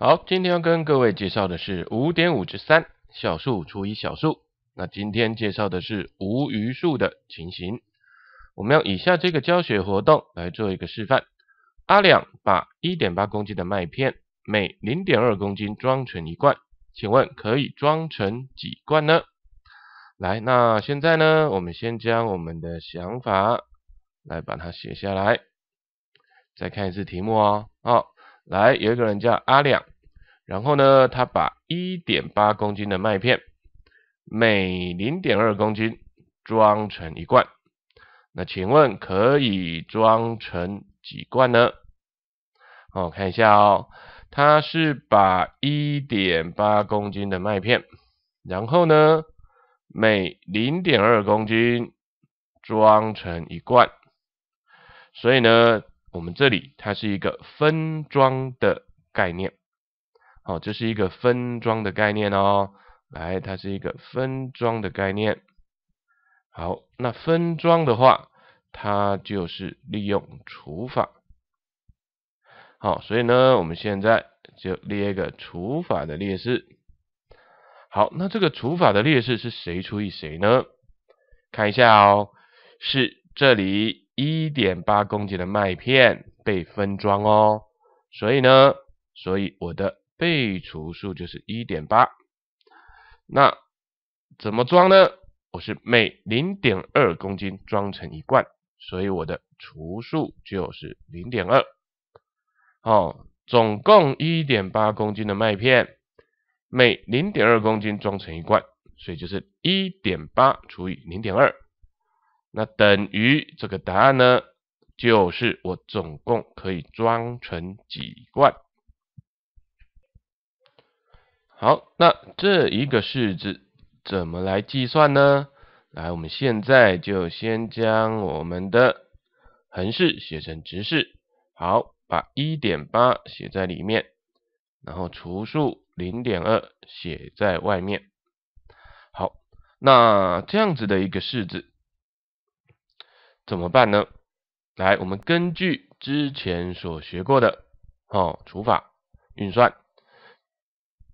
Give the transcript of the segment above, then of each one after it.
好，今天要跟各位介绍的是五点五之三小数除以小数。那今天介绍的是无余数的情形。我们用以下这个教学活动来做一个示范。阿良把一点八公斤的麦片，每零点二公斤装成一罐，请问可以装成几罐呢？来，那现在呢，我们先将我们的想法来把它写下来。再看一次题目哦，哦。来，有一个人叫阿亮，然后呢，他把一点八公斤的麦片，每零点二公斤装成一罐，那请问可以装成几罐呢？哦，看一下哦，他是把一点八公斤的麦片，然后呢，每零点二公斤装成一罐，所以呢。我们这里它是一个分装的概念，好，这是一个分装的概念哦，来，它是一个分装的概念，好，那分装的话，它就是利用除法，好，所以呢，我们现在就列一个除法的列式，好，那这个除法的列式是谁除以谁呢？看一下哦，是这里。一点八公斤的麦片被分装哦，所以呢，所以我的被除数就是一点八，那怎么装呢？我是每零点二公斤装成一罐，所以我的除数就是零点二，哦，总共一点八公斤的麦片，每零点二公斤装成一罐，所以就是一点八除以零点二。那等于这个答案呢？就是我总共可以装成几罐？好，那这一个式子怎么来计算呢？来，我们现在就先将我们的横式写成直式。好，把一点八写在里面，然后除数零点二写在外面。好，那这样子的一个式子。怎么办呢？来，我们根据之前所学过的，哦，除法运算，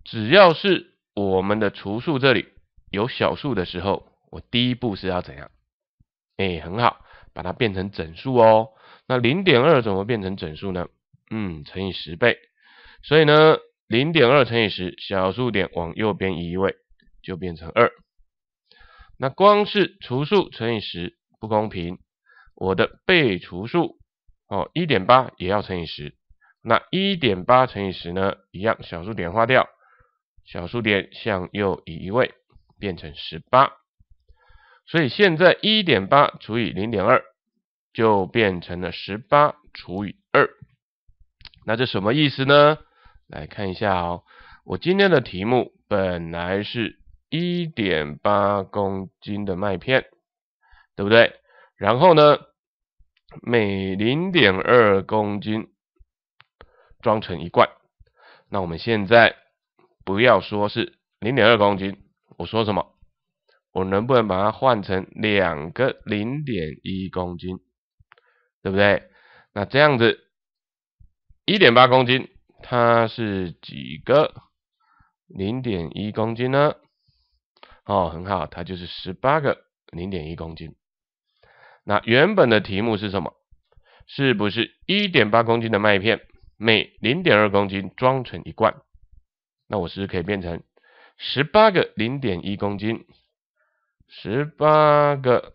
只要是我们的除数这里有小数的时候，我第一步是要怎样？哎，很好，把它变成整数哦。那零点二怎么变成整数呢？嗯，乘以十倍。所以呢，零点二乘以十，小数点往右边移一位，就变成二。那光是除数乘以十不公平。我的被除数哦，一点八也要乘以十。那一点八乘以十呢，一样小数点划掉，小数点向右移一位，变成十八。所以现在一点八除以零点二就变成了十八除以二。那这什么意思呢？来看一下哦。我今天的题目本来是一点八公斤的麦片，对不对？然后呢，每零点二公斤装成一罐。那我们现在不要说是零点二公斤，我说什么？我能不能把它换成两个零点一公斤？对不对？那这样子，一点八公斤它是几个零点一公斤呢？哦，很好，它就是十八个零点一公斤。那原本的题目是什么？是不是一点八公斤的麦片，每零点二公斤装成一罐？那我是不是可以变成十八个零点一公斤，十八个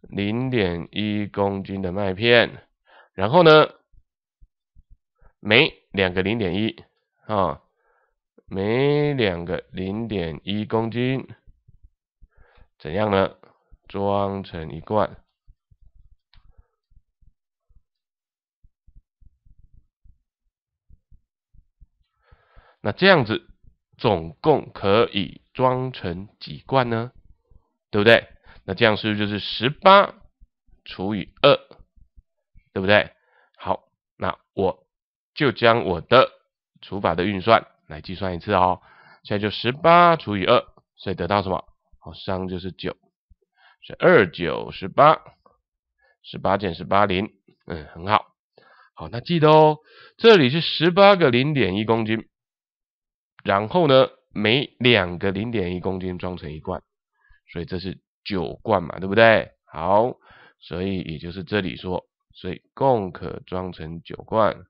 零点一公斤的麦片，然后呢，每两个零点一啊，每两个零点一公斤，怎样呢？装成一罐，那这样子总共可以装成几罐呢？对不对？那这样是不是就是十八除以二？对不对？好，那我就将我的除法的运算来计算一次哦。现在就十八除以二，所以得到什么？好，商就是九。是二九十八，十八减十八零，嗯，很好，好，那记得哦，这里是十八个零点一公斤，然后呢，每两个零点一公斤装成一罐，所以这是九罐嘛，对不对？好，所以也就是这里说，所以共可装成九罐。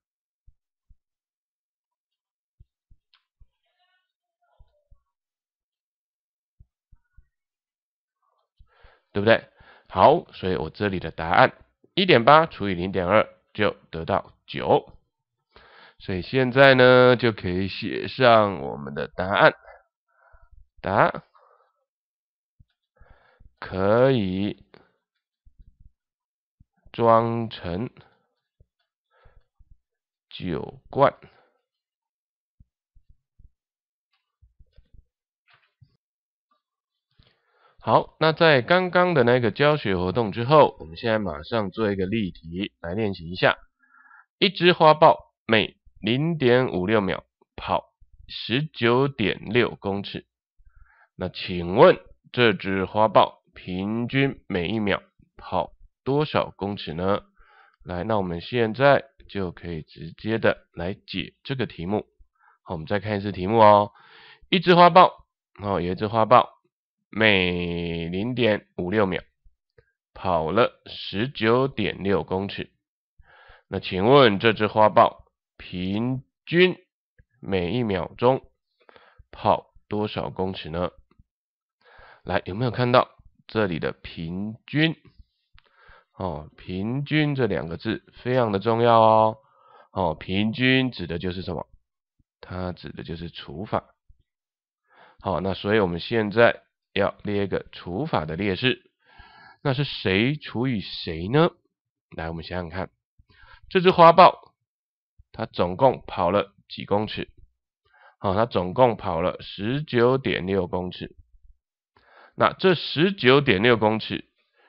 对不对？好，所以我这里的答案一点八除以零点二就得到九，所以现在呢就可以写上我们的答案，答可以装成酒罐。好，那在刚刚的那个教学活动之后，我们现在马上做一个例题来练习一下。一只花豹每零点五六秒跑十九点六公尺，那请问这只花豹平均每一秒跑多少公尺呢？来，那我们现在就可以直接的来解这个题目。好，我们再看一次题目哦。一只花豹，哦，有一只花豹。每零点五六秒跑了十九点六公尺，那请问这只花豹平均每一秒钟跑多少公尺呢？来，有没有看到这里的平均？哦，平均这两个字非常的重要哦。哦，平均指的就是什么？它指的就是除法。好，那所以我们现在。要列一个除法的列式，那是谁除以谁呢？来，我们想想看，这只花豹，它总共跑了几公尺？好，它总共跑了十九点六公尺。那这十九点六公尺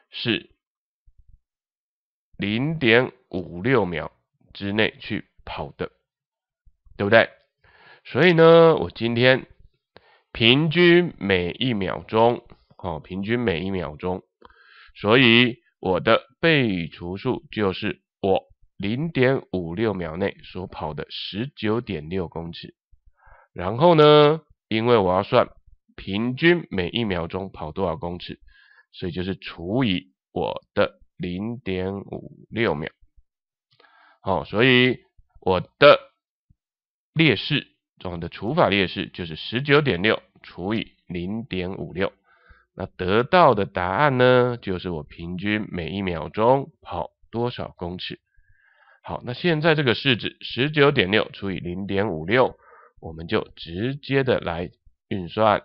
是零点五六秒之内去跑的，对不对？所以呢，我今天。平均每一秒钟，哦，平均每一秒钟，所以我的被除数就是我零点五六秒内所跑的十九点六公尺。然后呢，因为我要算平均每一秒钟跑多少公尺，所以就是除以我的零点五六秒。好，所以我的列式。总的除法列式就是十九点六除以零点五六，那得到的答案呢，就是我平均每一秒钟跑多少公尺。好，那现在这个式子十九点六除以零点五六，我们就直接的来运算。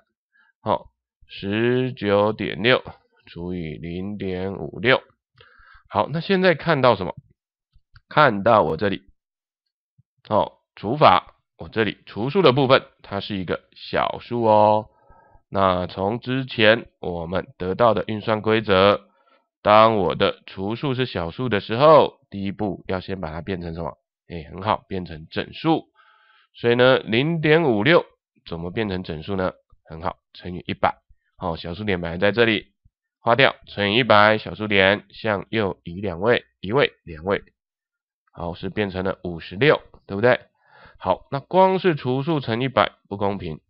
好，十九点六除以零点五六。好，那现在看到什么？看到我这里。好，除法。我这里除数的部分，它是一个小数哦。那从之前我们得到的运算规则，当我的除数是小数的时候，第一步要先把它变成什么？哎，很好，变成整数。所以呢，零点五六怎么变成整数呢？很好，乘以一百。哦，小数点来在这里，划掉，乘以一百，小数点向右移两位，一位，两位。好，是变成了五十六，对不对？好，那光是除数乘一百不公平，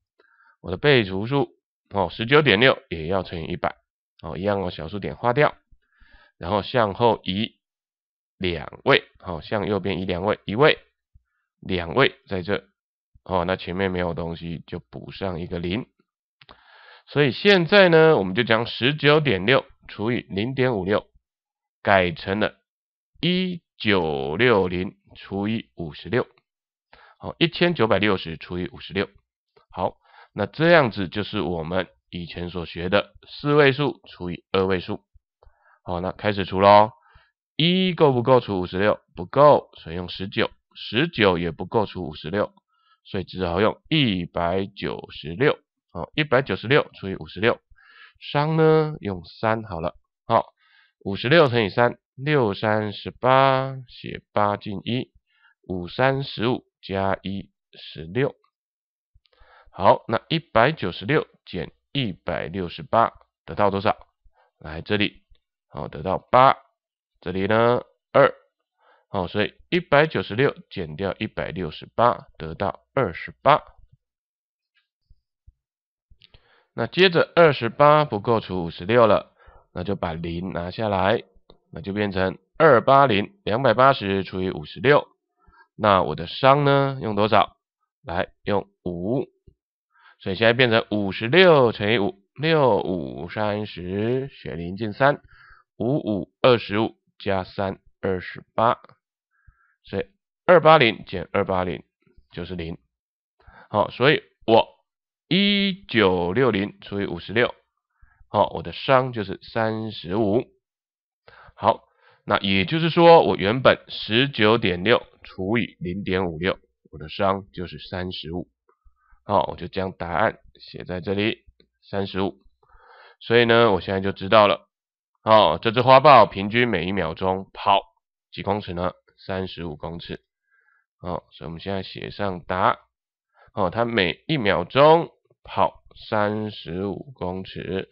我的被除数哦十九点六也要乘以一百哦一样哦小数点划掉，然后向后移两位哦向右边移两位一位两位在这哦那前面没有东西就补上一个零，所以现在呢我们就将十九点六除以零点五六改成了一九六零除以五十六。好，一千九百六十除以五十六。好，那这样子就是我们以前所学的四位数除以二位数。好，那开始除喽。一够不够除五十六？不够，所以用十九。十九也不够除五十六，所以只好用一百九十六。好，一百九十六除以五十六，商呢用三好了。好，五十六乘以三，六三十八，写八进一，五三十五。加一十六，好，那一百九十六减一百六十八得到多少？来这里，好，得到八，这里呢二，好，所以一百九十六减掉一百六十八得到二十八。那接着二十八不够除五十六了，那就把零拿下来，那就变成二八零，两百八十除以五十六。那我的商呢？用多少？来用五，所以现在变成五十六乘以五，六五三十，选零进三，五五二十五加三二十八，所以二八零减二八零就是零，好，所以我一九六零除以五十六，好，我的商就是三十五，好。那也就是说，我原本十九点六除以零点五六，我的商就是三十五。好，我就将答案写在这里，三十五。所以呢，我现在就知道了。哦，这只花豹平均每一秒钟跑几公尺呢？三十五公尺。哦，所以我们现在写上答。哦，它每一秒钟跑三十五公尺。